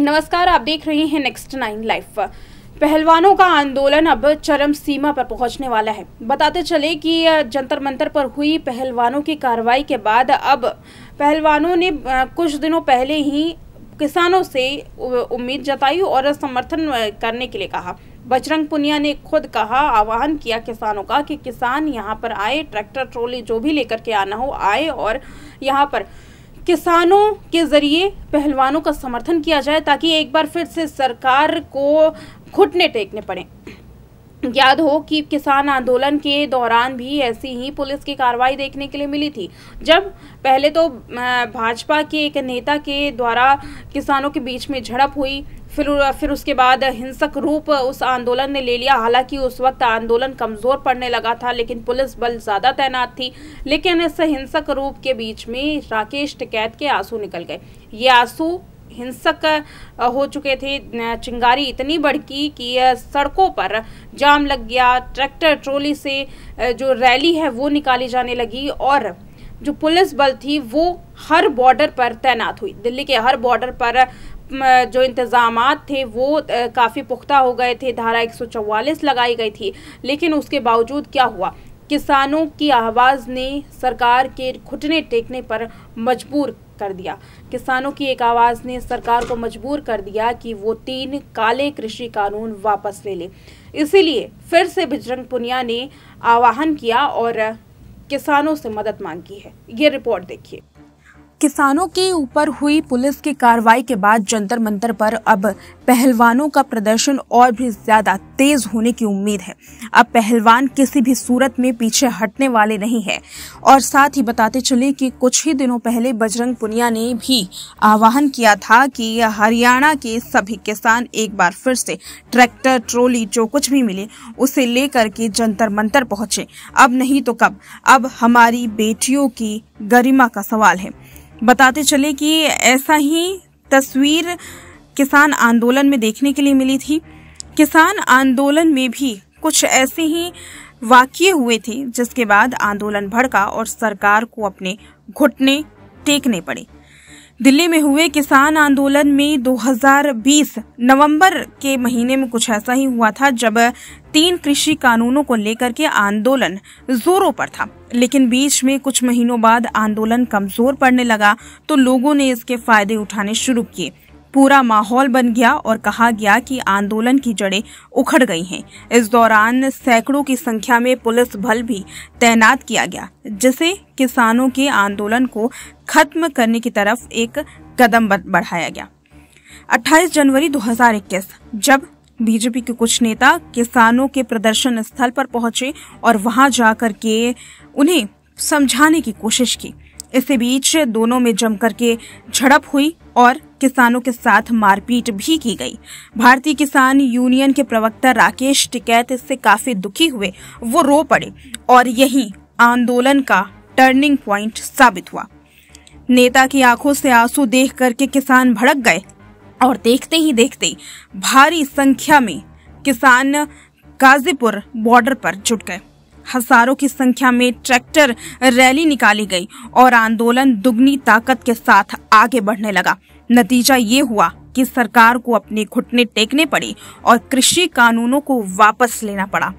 नमस्कार आप देख रहे हैं नेक्स्ट नाइन लाइफ पहलवानों का आंदोलन अब चरम सीमा पर पहुंचने वाला है बताते चले कि जंतर मंतर पर हुई पहलवानों की कार्रवाई के बाद अब पहलवानों ने कुछ दिनों पहले ही किसानों से उम्मीद जताई और समर्थन करने के लिए कहा बजरंग पुनिया ने खुद कहा आह्वान किया किसानों का कि किसान यहाँ पर आए ट्रैक्टर ट्रॉली जो भी लेकर के आना हो आए और यहाँ पर किसानों के ज़रिए पहलवानों का समर्थन किया जाए ताकि एक बार फिर से सरकार को घुटने टेकने पड़े याद हो कि किसान आंदोलन के दौरान भी ऐसी ही पुलिस की कार्रवाई देखने के लिए मिली थी जब पहले तो भाजपा के एक नेता के द्वारा किसानों के बीच में झड़प हुई फिर फिर उसके बाद हिंसक रूप उस आंदोलन ने ले लिया हालांकि उस वक्त आंदोलन कमज़ोर पड़ने लगा था लेकिन पुलिस बल ज़्यादा तैनात थी लेकिन इस हिंसक रूप के बीच में राकेश टिकैत के आंसू निकल गए ये आंसू हिंसक हो चुके थे चिंगारी इतनी बढ़की कि सड़कों पर जाम लग गया ट्रैक्टर ट्रॉली से जो रैली है वो निकाली जाने लगी और जो पुलिस बल थी वो हर बॉर्डर पर तैनात हुई दिल्ली के हर बॉर्डर पर जो इंतज़ाम थे वो काफ़ी पुख्ता हो गए थे धारा एक लगाई गई थी लेकिन उसके बावजूद क्या हुआ किसानों की आवाज़ ने सरकार के घुटने टेकने पर मजबूर कर दिया किसानों की एक आवाज़ ने सरकार को मजबूर कर दिया कि वो तीन काले कृषि कानून वापस ले ले इसीलिए फिर से बजरंग पुनिया ने आवाहन किया और किसानों से मदद मांगी है ये रिपोर्ट देखिए किसानों के ऊपर हुई पुलिस की कार्रवाई के बाद जंतर मंतर पर अब पहलवानों का प्रदर्शन और भी ज्यादा तेज होने की उम्मीद है अब पहलवान किसी भी सूरत में पीछे हटने वाले नहीं है और साथ ही बताते चले कि कुछ ही दिनों पहले बजरंग पुनिया ने भी आह्वान किया था कि हरियाणा के सभी किसान एक बार फिर से ट्रैक्टर ट्रॉली जो कुछ भी मिले उसे लेकर के जंतर मंतर पहुंचे अब नहीं तो कब अब हमारी बेटियों की गरिमा का सवाल है बताते चले कि ऐसा ही तस्वीर किसान आंदोलन में देखने के लिए मिली थी किसान आंदोलन में भी कुछ ऐसे ही वाक्य हुए थे जिसके बाद आंदोलन भड़का और सरकार को अपने घुटने टेकने पड़े दिल्ली में हुए किसान आंदोलन में 2020 नवंबर के महीने में कुछ ऐसा ही हुआ था जब तीन कृषि कानूनों को लेकर के आंदोलन जोरों पर था लेकिन बीच में कुछ महीनों बाद आंदोलन कमजोर पड़ने लगा तो लोगों ने इसके फायदे उठाने शुरू किए पूरा माहौल बन गया और कहा गया कि आंदोलन की जड़ें उखड़ गई हैं इस दौरान सैकड़ों की संख्या में पुलिस बल भी तैनात किया गया जिसे किसानों के आंदोलन को खत्म करने की तरफ एक कदम बढ़ाया गया 28 जनवरी 2021 जब बीजेपी के कुछ नेता किसानों के प्रदर्शन स्थल पर पहुंचे और वहां जाकर के उन्हें समझाने की कोशिश की इसी बीच दोनों में जमकर के झड़प हुई और किसानों के साथ मारपीट भी की गई भारतीय किसान यूनियन के प्रवक्ता राकेश टिकैत इससे काफी दुखी हुए वो रो पड़े और यही आंदोलन का टर्निंग प्वाइंट साबित हुआ नेता की आंखों से आंसू देख करके किसान भड़क गए और देखते ही देखते भारी संख्या में किसान गाजीपुर बॉर्डर पर जुट गए हजारों की संख्या में ट्रैक्टर रैली निकाली गई और आंदोलन दुगनी ताकत के साथ आगे बढ़ने लगा नतीजा ये हुआ कि सरकार को अपने घुटने टेकने पड़े और कृषि कानूनों को वापस लेना पड़ा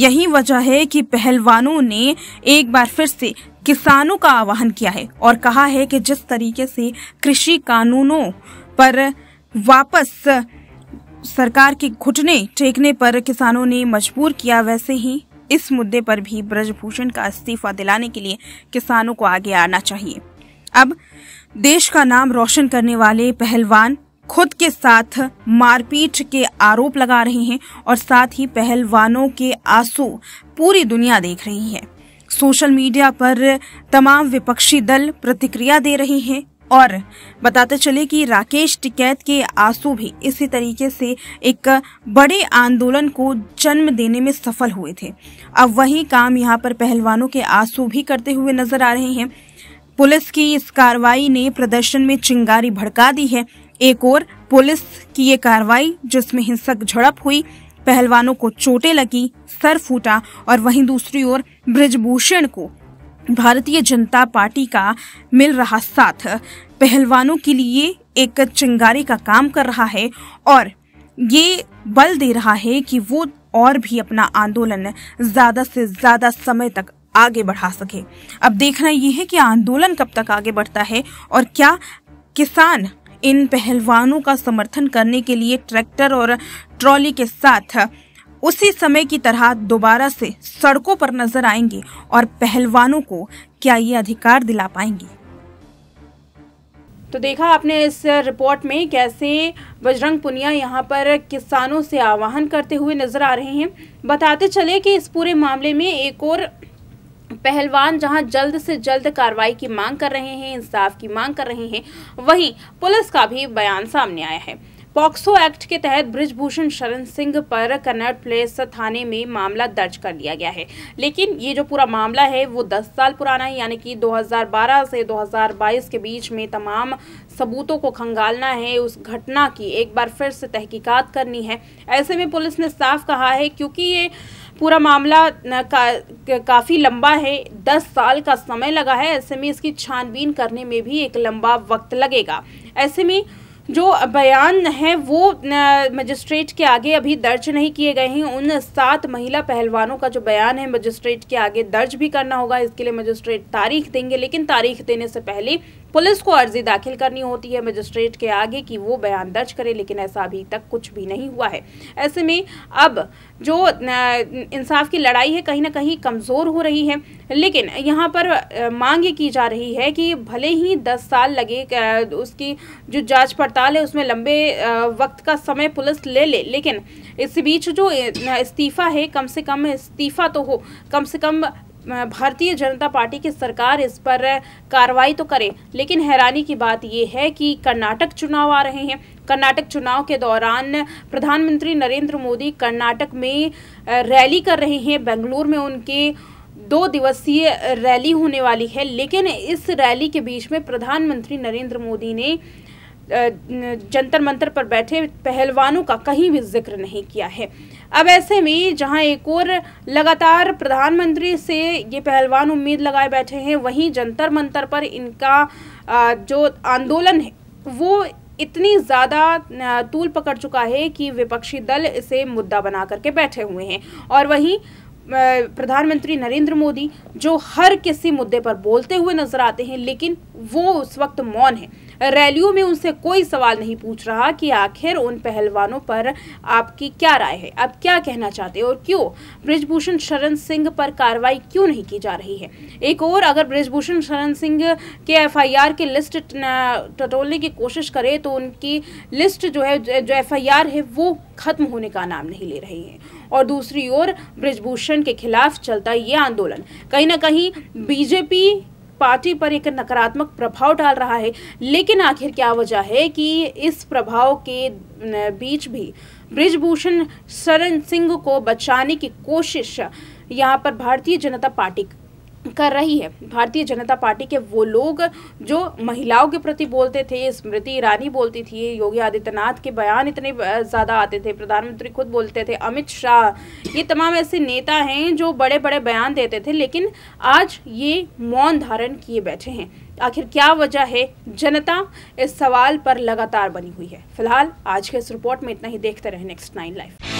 यही वजह है कि पहलवानों ने एक बार फिर से किसानों का आह्वान किया है और कहा है कि जिस तरीके से कृषि कानूनों पर वापस सरकार के घुटने टेकने पर किसानों ने मजबूर किया वैसे ही इस मुद्दे पर भी ब्रजभूषण का इस्तीफा दिलाने के लिए किसानों को आगे आना चाहिए अब देश का नाम रोशन करने वाले पहलवान खुद के साथ मारपीट के आरोप लगा रहे हैं और साथ ही पहलवानों के आंसू पूरी दुनिया देख रही है सोशल मीडिया पर तमाम विपक्षी दल प्रतिक्रिया दे रहे हैं और बताते चले कि राकेश टिकैत के आंसू भी इसी तरीके से एक बड़े आंदोलन को जन्म देने में सफल हुए थे अब वही काम यहाँ पर पहलवानों के आंसू भी करते हुए नजर आ रहे हैं पुलिस की इस कार्रवाई ने प्रदर्शन में चिंगारी भड़का दी है एक और पुलिस की ये कार्रवाई जिसमें हिंसक झड़प हुई पहलवानों को चोटें लगी सर फूटा और वहीं दूसरी ओर ब्रजभूषण को भारतीय जनता पार्टी का मिल रहा साथ पहलवानों के लिए एक चिंगारी का काम कर रहा है और ये बल दे रहा है कि वो और भी अपना आंदोलन ज्यादा से ज्यादा समय तक आगे बढ़ा सके अब देखना यह है कि आंदोलन कब तक आगे बढ़ता है और क्या किसान इन पहलवानों का समर्थन करने के लिए ट्रैक्टर और ट्रॉली के साथ उसी समय की तरह दोबारा से सड़कों पर नजर आएंगे और पहलवानों को क्या ये अधिकार दिला पाएंगे तो देखा आपने इस रिपोर्ट में कैसे बजरंग पुनिया यहाँ पर किसानों से आह्वान करते हुए नजर आ रहे हैं बताते चले कि इस पूरे मामले में एक और पहलवान जहां जल्द से जल्द कार्रवाई की मांग कर रहे हैं इंसाफ की मांग कर रहे हैं वहीं पुलिस का भी बयान सामने आया है पॉक्सो एक्ट के तहत ब्रिजभूषण शरण सिंह पर कन्नड़ प्लेस थाने में मामला दर्ज कर लिया गया है लेकिन ये जो पूरा मामला है वो 10 साल पुराना है यानी कि 2012 से 2022 के बीच में तमाम सबूतों को खंगालना है उस घटना की एक बार फिर से तहकीकात करनी है ऐसे में पुलिस ने साफ कहा है क्योंकि ये पूरा मामला का, काफ़ी लंबा है दस साल का समय लगा है ऐसे में इसकी छानबीन करने में भी एक लंबा वक्त लगेगा ऐसे में जो बयान है वो मजिस्ट्रेट के आगे अभी दर्ज नहीं किए गए हैं उन सात महिला पहलवानों का जो बयान है मजिस्ट्रेट के आगे दर्ज भी करना होगा इसके लिए मजिस्ट्रेट तारीख देंगे लेकिन तारीख देने से पहले पुलिस को अर्जी दाखिल करनी होती है मजिस्ट्रेट के आगे कि वो बयान दर्ज करे लेकिन ऐसा अभी तक कुछ भी नहीं हुआ है ऐसे में अब जो इंसाफ की लड़ाई है कहीं ना कहीं कमज़ोर हो रही है लेकिन यहाँ पर मांग ये की जा रही है कि भले ही दस साल लगे उसकी जो जांच पड़ताल है उसमें लंबे वक्त का समय पुलिस ले ले लेकिन इस बीच जो इस्तीफ़ा है कम से कम इस्तीफ़ा तो हो कम से कम भारतीय जनता पार्टी की सरकार इस पर कार्रवाई तो करे लेकिन हैरानी की बात यह है कि कर्नाटक चुनाव आ रहे हैं कर्नाटक चुनाव के दौरान प्रधानमंत्री नरेंद्र मोदी कर्नाटक में रैली कर रहे हैं बेंगलुरु में उनके दो दिवसीय रैली होने वाली है लेकिन इस रैली के बीच में प्रधानमंत्री नरेंद्र मोदी ने जंतर मंतर पर बैठे पहलवानों का कहीं भी जिक्र नहीं किया है अब ऐसे में जहां एक और लगातार प्रधानमंत्री से ये पहलवान उम्मीद लगाए बैठे हैं वहीं जंतर मंतर पर इनका जो आंदोलन है वो इतनी ज़्यादा तूल पकड़ चुका है कि विपक्षी दल इसे मुद्दा बना करके बैठे हुए हैं और वहीं प्रधानमंत्री नरेंद्र मोदी जो हर किसी मुद्दे पर बोलते हुए नजर आते हैं लेकिन वो उस वक्त मौन है रैलियों में उनसे कोई सवाल नहीं पूछ रहा कि आखिर उन पहलवानों पर आपकी क्या राय है आप क्या कहना चाहते हैं और क्यों ब्रिजभूषण शरण सिंह पर कार्रवाई क्यों नहीं की जा रही है एक और अगर ब्रिजभूषण शरण सिंह के आर की लिस्ट टटोलने की कोशिश करे तो उनकी लिस्ट जो है जो आर है वो खत्म होने का नाम नहीं ले रही है और दूसरी ओर ब्रिजभूषण के खिलाफ चलता ये आंदोलन कहीं ना कहीं बीजेपी पार्टी पर एक नकारात्मक प्रभाव डाल रहा है लेकिन आखिर क्या वजह है कि इस प्रभाव के बीच भी ब्रिजभूषण शरण सिंह को बचाने की कोशिश यहाँ पर भारतीय जनता पार्टी कर रही है भारतीय जनता पार्टी के वो लोग जो महिलाओं के प्रति बोलते थे स्मृति ईरानी बोलती थी योगी आदित्यनाथ के बयान इतने ज़्यादा आते थे प्रधानमंत्री खुद बोलते थे अमित शाह ये तमाम ऐसे नेता हैं जो बड़े बड़े बयान देते थे लेकिन आज ये मौन धारण किए बैठे हैं आखिर क्या वजह है जनता इस सवाल पर लगातार बनी हुई है फिलहाल आज के इस रिपोर्ट में इतना ही देखते रहे नेक्स्ट नाइन लाइफ